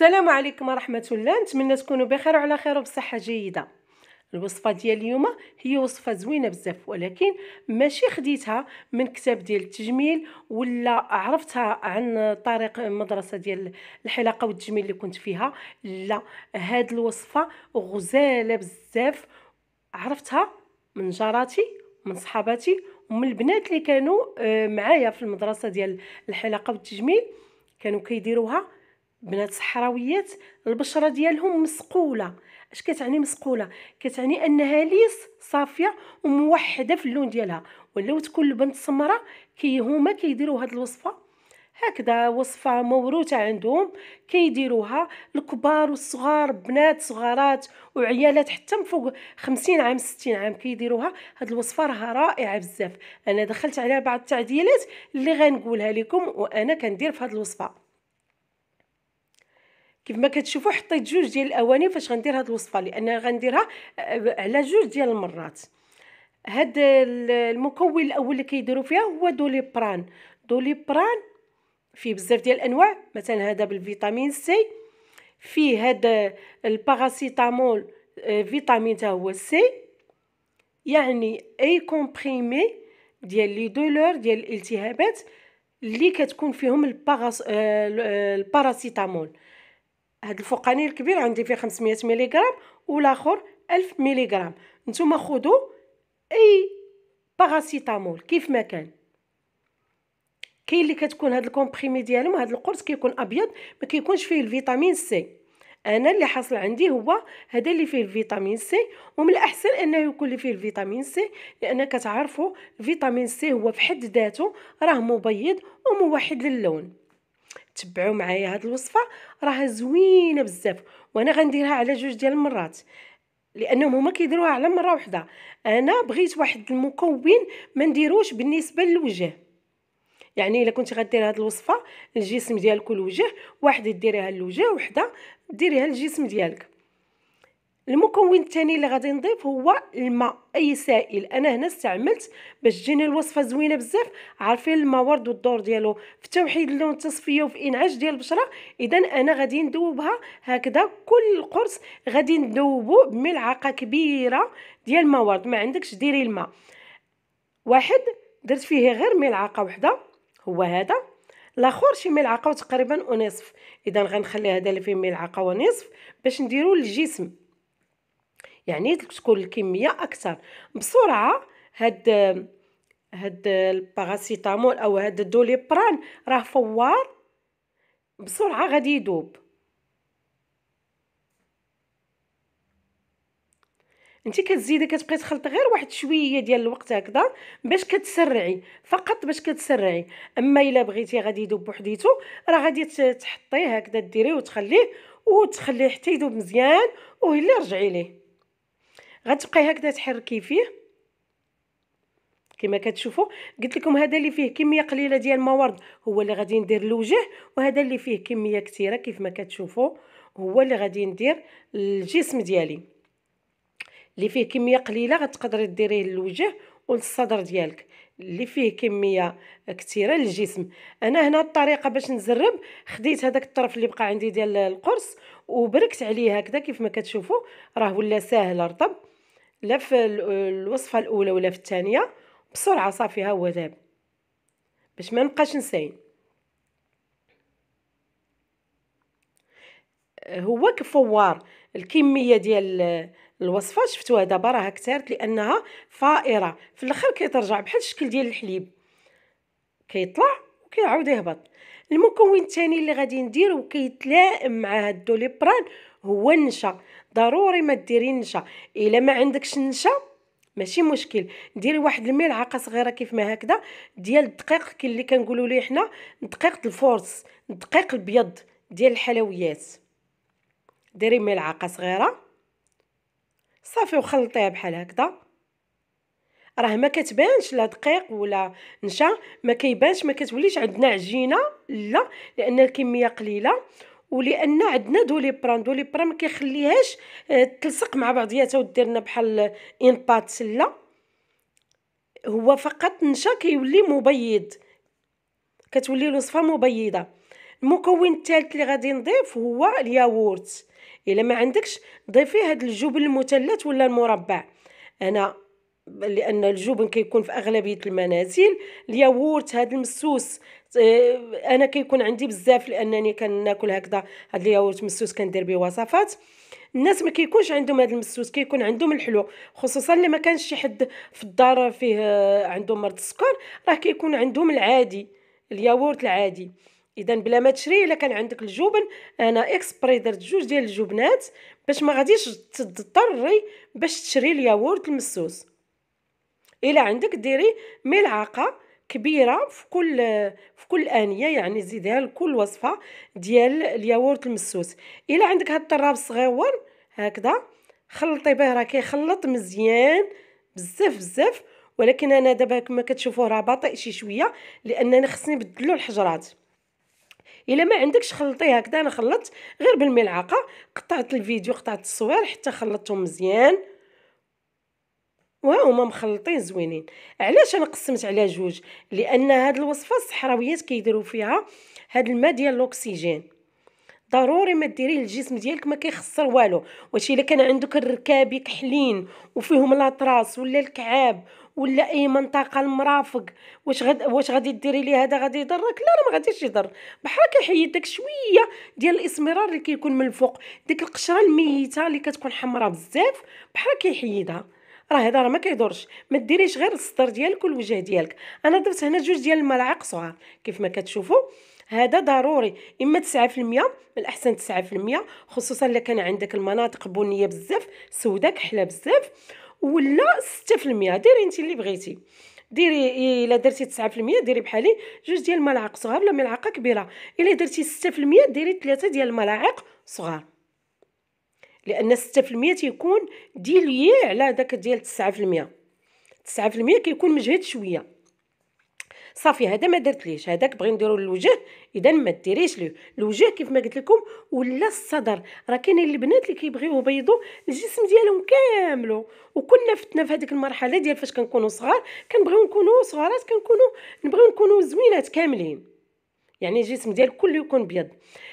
السلام عليكم ورحمه الله نتمنى تكونوا بخير وعلى خير وبصحه جيده الوصفه ديال اليوم هي وصفه زوينه بزاف ولكن ماشي خديتها من كتاب ديال التجميل ولا عرفتها عن طريق مدرسه ديال الحلاقه والتجميل اللي كنت فيها لا هاد الوصفه غزاله بزاف عرفتها من جاراتي من صحاباتي ومن البنات اللي كانوا آه، معايا في المدرسه ديال الحلاقه والتجميل كانوا كيديروها بنات الصحراويات البشره ديالهم مسقوله اش كتعني مسقوله كتعني انها ليس صافيه وموحده في اللون ديالها ولاو تكون البنت سمراء كي هما كيديروا هاد الوصفه هكذا وصفه موروثه عندهم كيديروها الكبار والصغار بنات صغارات وعيالات حتى من فوق 50 عام 60 عام كيديروها هاد الوصفه راه رائعه بزاف انا دخلت عليها بعض التعديلات اللي غنقولها لكم وانا كندير في هاد الوصفه كيف ما كتشوفوا حطيت جوج ديال الاواني فاش غندير هاد الوصفه لان غنديرها آه، على جوج ديال المرات هاد المكون الاول اللي كيديروا فيها هو دوليبران دوليبران فيه بزاف ديال الانواع مثلا هذا بالفيتامين سي فيه هذا آه، الباراسيتامول آه، فيتامين تا هو سي يعني اي كومبريمي ديال لي دولور ديال الالتهابات اللي كتكون فيهم الباراس الباراسيتامول هاد الفوقاني الكبير عندي فيه 500 غرام والاخر 1000 غرام نتوما خذوا اي باراسيتامول كيف ما كان كاين اللي كتكون هاد الكومبريمي ديالهم هاد القرص كيكون ابيض ما كيكونش فيه الفيتامين سي انا اللي حاصل عندي هو هذا اللي فيه الفيتامين سي ومن الاحسن انه يكون اللي فيه الفيتامين سي لان كتعرفوا الفيتامين سي هو في حد ذاته راه مبيض وموحد للون تبعوا معايا هاد الوصفه راها زوينه بزاف وانا غنديرها على جوج ديال المرات لانهم هما كيديروها على مره واحده انا بغيت واحد المكون ما نديروش بالنسبه للوجه يعني الا كنتي غدير هاد الوصفه الجسم ديالك والوجه واحده ديريها للوجه وحده ديريها للجسم ديالك المكون الثاني اللي غادي نضيف هو الماء اي سائل انا هنا استعملت باش تجيني الوصفه زوينه بزاف عارفين الماء ورد والدور ديالو في توحيد اللون التصفيه وفي انعاش ديال البشره اذا انا غادي نذوبها هكذا كل قرص غادي نذوبو بملعقه كبيره ديال الماء ورد ما عندكش ديري الماء واحد درت فيه غير ملعقه وحده هو هذا الاخر شي ملعقه وتقريبا ونصف اذا غنخلي هذا اللي فيه ملعقه ونصف باش نديرو للجسم يعني تكون الكميه اكثر بسرعه هاد هاد الباراسيتامول او هاد الدوليبران راه فوار بسرعه غادي يذوب انت كتزيدي كتبقي تخلطي غير واحد شويه ديال الوقت هكذا باش كتسرعي فقط باش كتسرعي اما الا بغيتي غادي يذوب بوحديته راه غادي تحطيه هكذا ديريه وتخليه وتخليه حتى يذوب مزيان وهي اللي رجعي ليه غتبقاي هكذا تحركي فيه كما كتشوفوا قلت لكم هذا اللي فيه كميه قليله ديال الموارد هو اللي غادي ندير الوجه وهذا اللي فيه كميه كثيره كيف ما كتشوفوا هو اللي غادي ندير الجسم ديالي اللي فيه كميه قليله غتقدري ديريه للوجه وللصدر ديالك اللي فيه كميه كثيره للجسم انا هنا الطريقه باش نزرب خديت هذاك الطرف اللي بقى عندي ديال القرص وبركت عليه هكذا كيف ما كتشوفوا راه ولا ساهل رطب لا في الوصفه الاولى ولا في الثانيه بسرعه صافي ها هو ذاب باش ما نبقاش نساين هو كفوار الكميه ديال الوصفه شفتوها دابا راها كثرت لانها فائره في الاخر كيترجع بحال الشكل ديال الحليب كيطلع وكيعاود يهبط المكون الثاني اللي غادي ندير وكيتلائم مع هاد دوليبران هو النشا ضروري ما ديري النشا الا ما عندكش النشا ماشي مشكل ديري واحد الملعقه صغيره كيف ما هكذا ديال الدقيق كي اللي كنقولوا ليه حنا دقيق الفورس الدقيق الابيض ديال الحلويات ديري ملعقه صغيره صافي وخلطيها بحال هكذا راه ما كتبانش لا دقيق ولا نشا ما كيبانش ما كتوليش عندنا عجينه لا لان الكميه قليله ولان عندنا دوليبران دوليبران ما كيخليهاش آه، تلصق مع بعضياتها ودير لنا بحال ان باتس سله هو فقط نشا كيولي مبيض كتولي الوصفه مبيضه المكون الثالث اللي غادي نضيف هو الياغورت الا ما عندكش ضيفي هذا الجبن المثلث ولا المربع انا لان الجبن كيكون في اغلبيه المنازل الياغورت هذا المسوس انا كيكون عندي بزاف لانني كناكل هكذا هاد الياغورت مسوس كندير به وصفات الناس ما كيكونش عندهم هذا المسوس كيكون عندهم الحلو خصوصا اللي ما كانش شي حد في الدار فيه آه، عندهم مرض السكر راه كيكون عندهم العادي الياغورت العادي اذا بلا ما تشري الا كان عندك الجبن انا اكسبري درت جوج ديال الجبنات باش ما غاديش تضطري باش تشري الياغورت المسوس الى عندك ديري ملعقه كبيره في كل في كل انيه يعني زيديها لكل وصفه ديال الياغورت المسوس الى عندك هاد الطراب صغيور هكذا خلطي به راه كيخلط مزيان بزاف بزاف ولكن انا دابا كما كتشوفوه راه بطيء شي شويه لان انا خصني نبدلو الحجرات الا ما عندكش خلطيه هكذا انا خلطت غير بالملعقه قطعت الفيديو قطعت الصور حتى خلطتهم مزيان وهما مخلطين زوينين علاش انا قسمت على جوج لان هاد الوصفه الصحراويات كيديروا فيها هاد الماء ديال الاكسجين ضروري ما ديريه للجسم ديالك ما كيخسر والو واش الا كان عندك الركابي كحلين وفيهم لاطراس ولا الكعاب ولا اي منطقه المرافق واش غد واش غادي ديري ليه هذا غادي يضرك لا راه ما غاديش يضر بحال كيحيد داك شويه ديال الاسمرار اللي كيكون من الفوق ديك القشره الميته اللي كتكون حمراء بزاف بحال كيحيدها راه هذا راه ما كيدورش ما ديريش غير السطر ديالك والوجه ديالك انا درت هنا جوج ديال الملاعق صغار كيف ما كتشوفوا هذا ضروري اما 9% من الاحسن 9% خصوصا الا كان عندك المناطق بنيه بزاف سوداء كحله بزاف ولا 6% ديري انت اللي بغيتي ديري الا درتي 9% ديري بحالي جوج ديال الملاعق صغار ولا ملعقه كبيره الا درتي 6% ديري ثلاثه ديال الملاعق صغار لان 6% تيكون ديليي على داك ديال 9% 9% كيكون مجهد شويه صافي هذا ما درتليش هذاك بغي نديرو للوجه اذا ما ديريش ليه الوجه كيف ما قلت لكم ولا الصدر راه كاينين البنات اللي كيبغيو يبيضوا الجسم ديالهم كاملو وكنا فتنا في هذيك المرحله ديال فاش كنكونوا صغار كنبغيو نكونوا صغارات كنكونوا نبغيو نكونوا زوينات كاملين يعني الجسم ديالك كله يكون بيض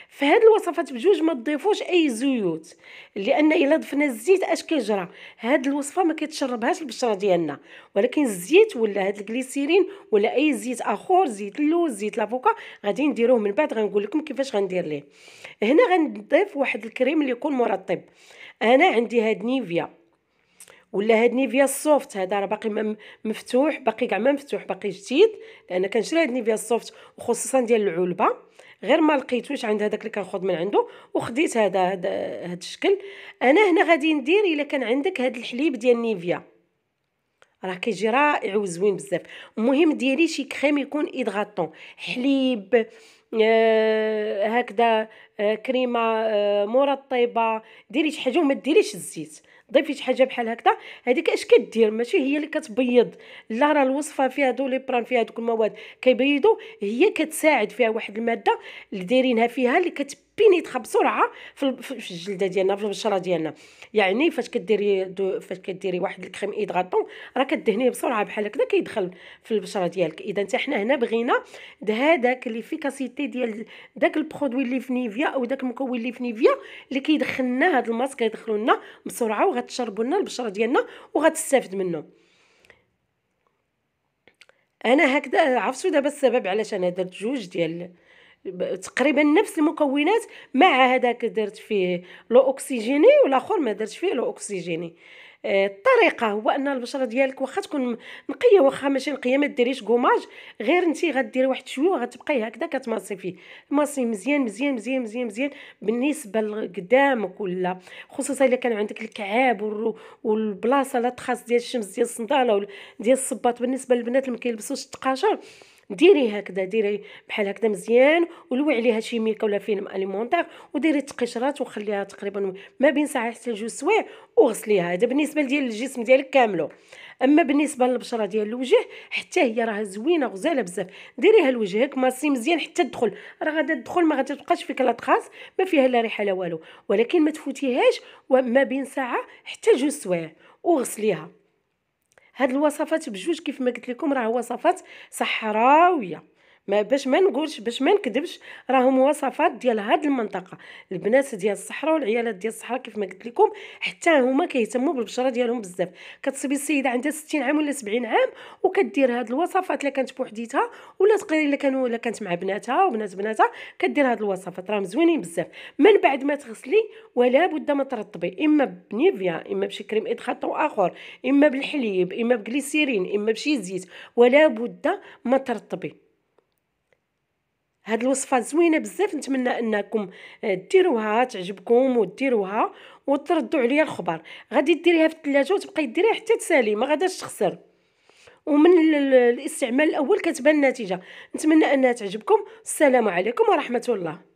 في هاد الوصفات بجوج ما تضيفوش اي زيوت لان الا ضفنا الزيت اش كيجرى هاد الوصفه ما كتشربهاش البشره ديالنا ولكن الزيت ولا هاد الجليسيرين ولا اي زيت اخر زيت اللوز زيت لافوكا غادي نديروه من بعد غنقول لكم كيفاش غندير ليه هنا غنضيف واحد الكريم اللي يكون مرطب انا عندي هاد نيفيا ولا هاد نيفيا السوفت هذا راه باقي مفتوح باقي كاع ما مفتوح باقي جديد لان كنشري هاد نيفيا السوفت وخصوصا ديال العلبه غير ما لقيتوش عند هذاك اللي كنخذ من عنده وخديت هذا هاد الشكل انا هنا غادي ندير الا كان عندك هاد الحليب ديال نيفيا راه كيجي رائع وزوين بزاف المهم ديري شي كريم يكون ايدغاطون حليب آه هكذا آه كريمه آه مرطبه ديري شي حاجه وما ديريش الزيت ضيفي شي حاجه بحال هكذا هذيك اش كدير ماشي هي اللي كتبيض لا راه الوصفه فيها دو لي بران فيها دوك المواد كيبيضوا هي كتساعد فيها واحد الماده اللي دايرينها فيها اللي كتب بينيتخا بسرعه في الجلده ديالنا في البشره ديالنا يعني فاش كديري فاش كديري واحد الكريم ايدغاتون راه كدهنيه بسرعه بحال هكذا كيدخل في البشره ديالك اذا حتى حنا هنا بغينا هذاك ليفيكاسيتي ديال داك البرودوي اللي في نيفيا او داك المكون اللي في نيفيا اللي كيدخلنا هاد الماسك كيدخلوا لنا بسرعه وغتشربوا لنا البشره ديالنا وغتستافد منه انا هكذا عرفتوا دابا السبب علاش انا درت جوج ديال تقريبا نفس المكونات مع هذاك درت فيه لو اوكسيجيني والاخر ما درتش فيه لو اوكسيجيني آه، الطريقه هو ان البشره ديالك واخا تكون نقيه واخا ماشي نقيه ما ديريش غوماج غير انت غديري واحد شويه وغتبقاي هكذا كتماصي فيه ماصي مزيان مزيان مزيان مزيان مزيان بالنسبه لقدامك ولا خصوصا الا كان عندك الكعاب والبلاصه لا تخاص ديال الشمس ديال الصنداله ديال الصباط بالنسبه للبنات اللي ما كيلبسوش التقاشر ديري هكذا ديري بحال هكذا مزيان ولوي عليها شي ميكا ولا فيلم اليمونتير وديري التقشرات وخليها تقريبا ما بين ساعه حتى لجوج سوايع وغسليها هذا بالنسبه ديال الجسم ديالك كامله اما بالنسبه للبشره ديال الوجه حتى هي راه زوينه غزاله بزاف ديريها لوجهك ماسي مزيان حتى تدخل راه غادا تدخل ما غاتبقاش فيك لا طراس ما فيها لا ريحه لا والو ولكن ما تفوتيهاش وما بين ساعه حتى جوج سوايع وغسليها هاد الوصفات بجوج كيف ما قلت لكم راه وصفات صحراويه ما باش ما نقولش باش ما نكذبش راهو مواصفات ديال هاد المنطقه البنات ديال الصحراء والعيالات ديال الصحراء كيف ما قلت لكم حتى هما كيهتموا بالبشره ديالهم بزاف كتصبي السيده عندها 60 عام ولا 70 عام وكدير هاد الوصفات الا كانت بوحديتها ولا تقريبا الا كانوا الا كانت مع بناتها وبنات بناتها كدير هاد الوصفات راهم زوينين بزاف من بعد ما تغسلي ولا بد ما ترطبي اما بنيفيا اما بشي كريم ادخاطو اخر اما بالحليب اما بجليسيرين اما بشي زيت ولا بد ما ترطبي هاد الوصفه زوينه بزاف نتمنى انكم آه، ديروها تعجبكم وديروها وتردوا عليا الخبر غادي ديريها في الثلاجه وتبقاي ديريها حتى تسالي ما غاداش تخسر ومن الاستعمال الاول كتبان النتيجه نتمنى انها تعجبكم السلام عليكم ورحمه الله